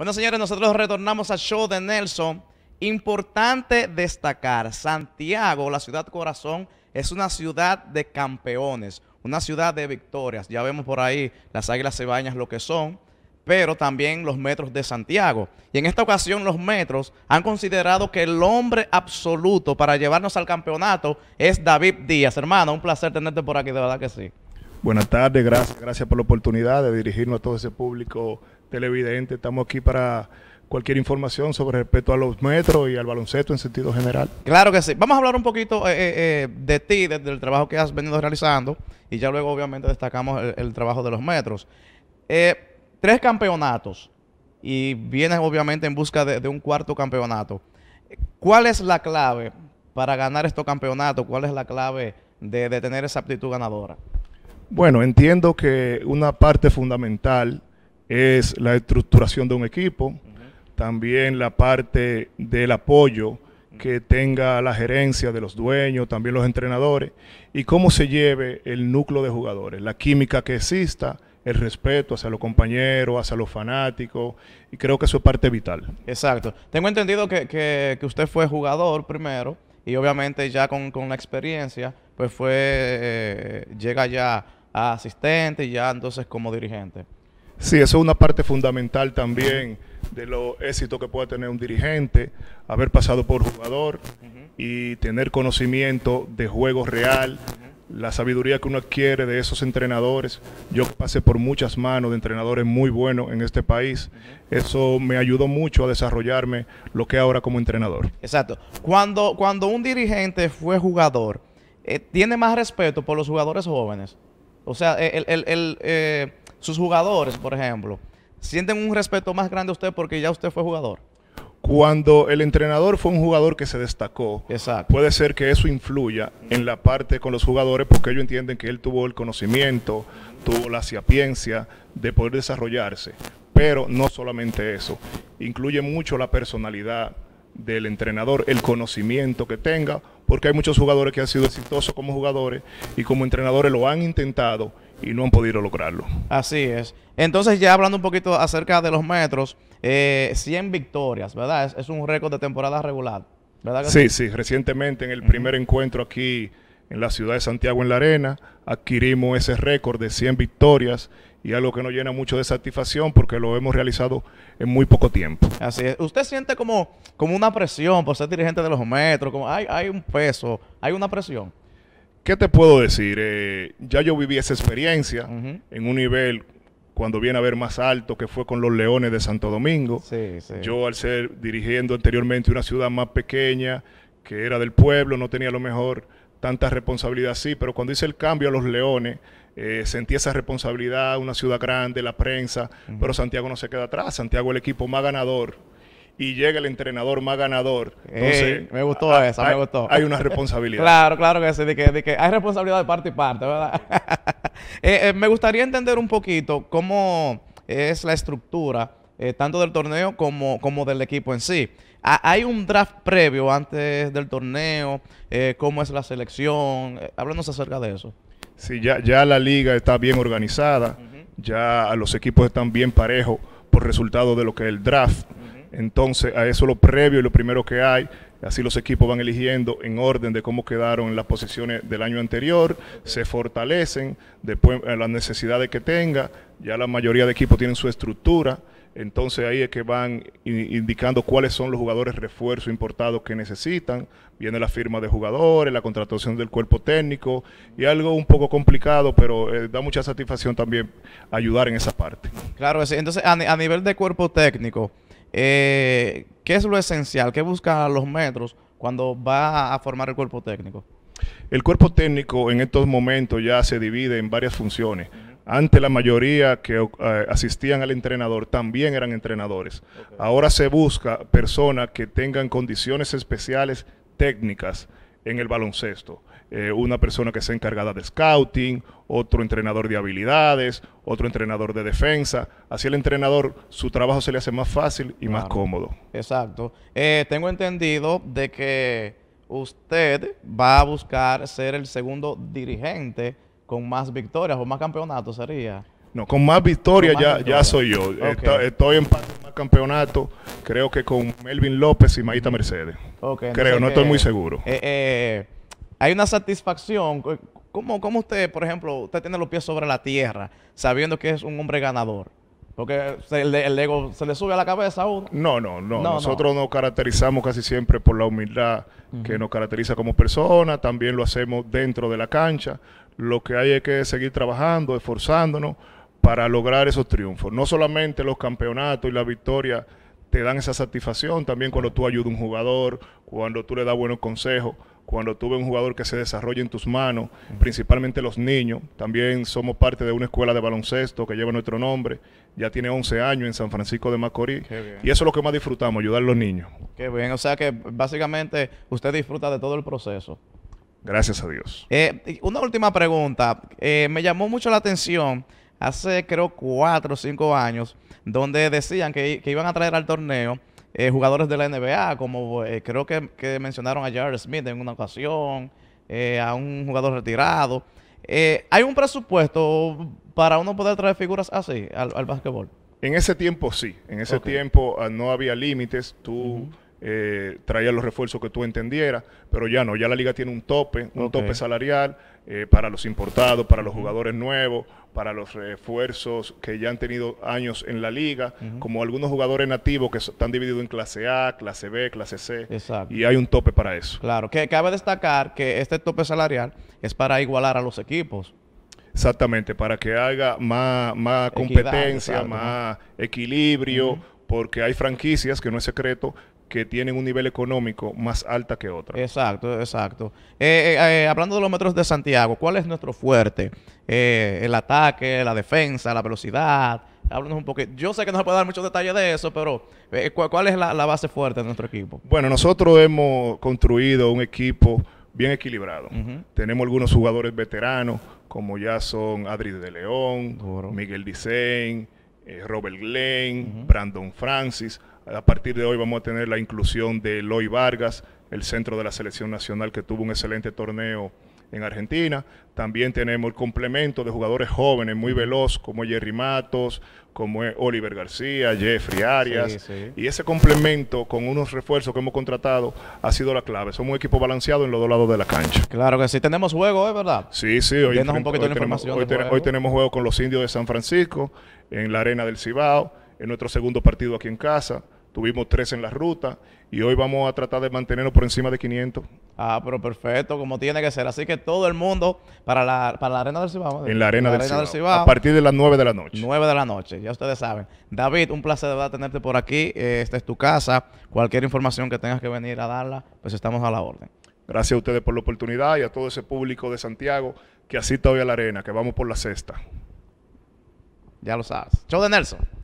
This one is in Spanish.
Bueno, señores, nosotros retornamos al show de Nelson. Importante destacar, Santiago, la ciudad corazón, es una ciudad de campeones, una ciudad de victorias. Ya vemos por ahí las Águilas Cebañas lo que son, pero también los metros de Santiago. Y en esta ocasión los metros han considerado que el hombre absoluto para llevarnos al campeonato es David Díaz. Hermano, un placer tenerte por aquí, de verdad que sí. Buenas tardes, gracias, gracias por la oportunidad de dirigirnos a todo ese público televidente estamos aquí para cualquier información sobre respecto a los metros y al baloncesto en sentido general. Claro que sí. Vamos a hablar un poquito eh, eh, eh, de ti, desde del trabajo que has venido realizando y ya luego obviamente destacamos el, trabajo de los metros. tres campeonatos y vienes obviamente en busca de, un cuarto campeonato. ¿Cuál es la clave para ganar estos campeonatos? ¿Cuál es la clave de, de tener esa actitud ganadora? Bueno, entiendo que una parte fundamental es la estructuración de un equipo, también la parte del apoyo que tenga la gerencia de los dueños, también los entrenadores, y cómo se lleve el núcleo de jugadores, la química que exista, el respeto hacia los compañeros, hacia los fanáticos, y creo que eso es parte vital. Exacto. Tengo entendido que, que, usted fue jugador primero, y obviamente ya con, la experiencia, pues fue, eh, llega ya a asistente y ya entonces como dirigente. Sí, eso es una parte fundamental también de lo éxito que pueda tener un dirigente, haber pasado por jugador y tener conocimiento de juego real, la sabiduría que uno adquiere de esos entrenadores. Yo pasé por muchas manos de entrenadores muy buenos en este país. Eso me ayudó mucho a desarrollarme lo que ahora como entrenador. Exacto. Cuando, cuando un dirigente fue jugador, eh, ¿tiene más respeto por los jugadores jóvenes? O sea, el... Eh, sus jugadores, por ejemplo, sienten un respeto más grande a usted porque ya usted fue jugador. Cuando el entrenador fue un jugador que se destacó, puede ser que eso influya en la parte con los jugadores porque ellos entienden que él tuvo el conocimiento, tuvo la sapiencia de poder desarrollarse. Pero no solamente eso, incluye mucho la personalidad del entrenador, el conocimiento que tenga, porque hay muchos jugadores que han sido exitosos como jugadores y como entrenadores lo han intentado y no han podido lograrlo. Así es. Entonces, ya hablando un poquito acerca de los metros, 100 eh, victorias, ¿verdad? Es, un récord de temporada regular, ¿verdad? sí, sí, Recientemente, en el primer encuentro aquí en la ciudad de Santiago en la Arena, adquirimos ese récord de 100 victorias y algo que nos llena mucho de satisfacción porque lo hemos realizado en muy poco tiempo. Así es. ¿Usted siente como, como una presión por ser dirigente de los metros? Como hay, hay un peso, hay una presión. ¿Qué te puedo decir? Eh, ya yo viví esa experiencia en un nivel cuando viene a ver más alto, que fue con los Leones de Santo Domingo. Yo al ser dirigiendo anteriormente una ciudad más pequeña, que era del pueblo, no tenía a lo mejor tanta responsabilidad así, pero cuando hice el cambio a los Leones, eh, sentí esa responsabilidad, una ciudad grande, la prensa, pero Santiago no se queda atrás, Santiago es el equipo más ganador y llega el entrenador más ganador. me gustó esa, hay, me gustó. Hay una responsabilidad. claro, claro que sí, hay responsabilidad de parte y parte, ¿verdad? Eh, eh, me gustaría entender un poquito cómo es la estructura eh, tanto del torneo como, como del equipo en sí. ¿Hay un draft previo antes del torneo? ¿Cómo es la selección? háblanos acerca de eso. Sí, ya, la liga está bien organizada, ya los equipos están bien parejos por resultado de lo que es el draft. Entonces, a eso lo previo y lo primero que hay, así los equipos van eligiendo en orden de cómo quedaron las posiciones del año anterior, se fortalecen, después eh, las necesidades que tenga, ya la mayoría de equipos tienen su estructura, entonces ahí es que van indicando cuáles son los jugadores refuerzo importados que necesitan. Viene la firma de jugadores, la contratación del cuerpo técnico y algo un poco complicado, pero eh, da mucha satisfacción también ayudar en esa parte. Claro, entonces a nivel de cuerpo técnico, eh, ¿Qué es lo esencial? ¿Qué buscan los metros cuando va a formar el cuerpo técnico? El cuerpo técnico en estos momentos ya se divide en varias funciones. Antes la mayoría que eh, asistían al entrenador también eran entrenadores. Ahora se busca personas que tengan condiciones especiales técnicas en el baloncesto. Eh, una persona que sea encargada de scouting, otro entrenador de habilidades, otro entrenador de defensa. Así el entrenador, su trabajo se le hace más fácil y más cómodo. Exacto. Eh, tengo entendido de que usted va a buscar ser el segundo dirigente con más victorias o más campeonatos, ¿sería? No, con más victorias ya, ya soy yo. estoy en más campeonato, creo que con Melvin López y Maíta Mercedes. creo, no estoy muy seguro. eh, eh hay una satisfacción. ¿Cómo, ¿Cómo usted, por ejemplo, usted tiene los pies sobre la tierra sabiendo que es un hombre ganador? Porque el, ego se le sube a la cabeza a uno. No, no, no. Nosotros nos caracterizamos casi siempre por la humildad que nos caracteriza como persona. También lo hacemos dentro de la cancha. Lo que hay es que seguir trabajando, esforzándonos para lograr esos triunfos. No solamente los campeonatos y la victoria te dan esa satisfacción, también cuando tú ayudas a un jugador, cuando tú le das buenos consejos cuando tuve un jugador que se desarrolla en tus manos, principalmente los niños. También somos parte de una escuela de baloncesto que lleva nuestro nombre. Ya tiene 11 años en San Francisco de Macorís. Y eso es lo que más disfrutamos, ayudar a los niños. Qué bien, o sea que básicamente usted disfruta de todo el proceso. Gracias a Dios. Eh, una última pregunta. Eh, me llamó mucho la atención hace creo cuatro o cinco años, donde decían que iban a traer al torneo eh, jugadores de la NBA, como eh, creo que, mencionaron a Jared Smith en una ocasión, eh, a un jugador retirado. ¿Hay un presupuesto para uno poder traer figuras así al, al básquetbol? En ese tiempo sí, en ese tiempo ah, no había límites, tú eh, traía los refuerzos que tú entendieras, pero ya no, ya la liga tiene un tope, un tope salarial eh, para los importados, para los jugadores nuevos, para los refuerzos que ya han tenido años en la liga, como algunos jugadores nativos que están divididos en clase A, clase B, clase C, y hay un tope para eso. Claro, que cabe destacar que este tope salarial es para igualar a los equipos. Exactamente, para que haga más, competencia, más equilibrio, porque hay franquicias, que no es secreto, que tienen un nivel económico más alta que otro. Exacto, exacto. Eh, eh, eh, hablando de los metros de Santiago, ¿cuál es nuestro fuerte? el ataque, la defensa, la velocidad. Háblanos un poco. Yo sé que no se puede dar muchos detalles de eso, pero ¿cuál, es la, base fuerte de nuestro equipo? Bueno, nosotros hemos construido un equipo bien equilibrado. Tenemos algunos jugadores veteranos, como ya son Adri de León, Miguel Dicen, Robert Glenn, Brandon Francis a partir de hoy vamos a tener la inclusión de Eloy Vargas, el centro de la selección nacional que tuvo un excelente torneo en Argentina. También tenemos el complemento de jugadores jóvenes muy veloz como Jerry Matos, como Oliver García, Jeffrey Arias. Y ese complemento con unos refuerzos que hemos contratado ha sido la clave. Somos un equipo balanceado en los dos lados de la cancha. Claro que sí. Tenemos juego, ¿eh? verdad? Sí, sí. Hoy, tenemos, hoy tenemos juego con los indios de San Francisco en la arena del Cibao en nuestro segundo partido aquí en casa. Tuvimos tres en la ruta y hoy vamos a tratar de mantenernos por encima de 500. Ah, pero perfecto, como tiene que ser. Así que todo el mundo para la, Arena del Cibao. ¿eh? En la Arena, del, Cibao. A partir de las 9 de la noche. 9 de la noche, ya ustedes saben. David, un placer de tenerte por aquí. Eh, esta es tu casa. Cualquier información que tengas que venir a darla, pues estamos a la orden. Gracias a ustedes por la oportunidad y a todo ese público de Santiago que asista hoy a la Arena, que vamos por la cesta. Ya lo sabes. Show de Nelson.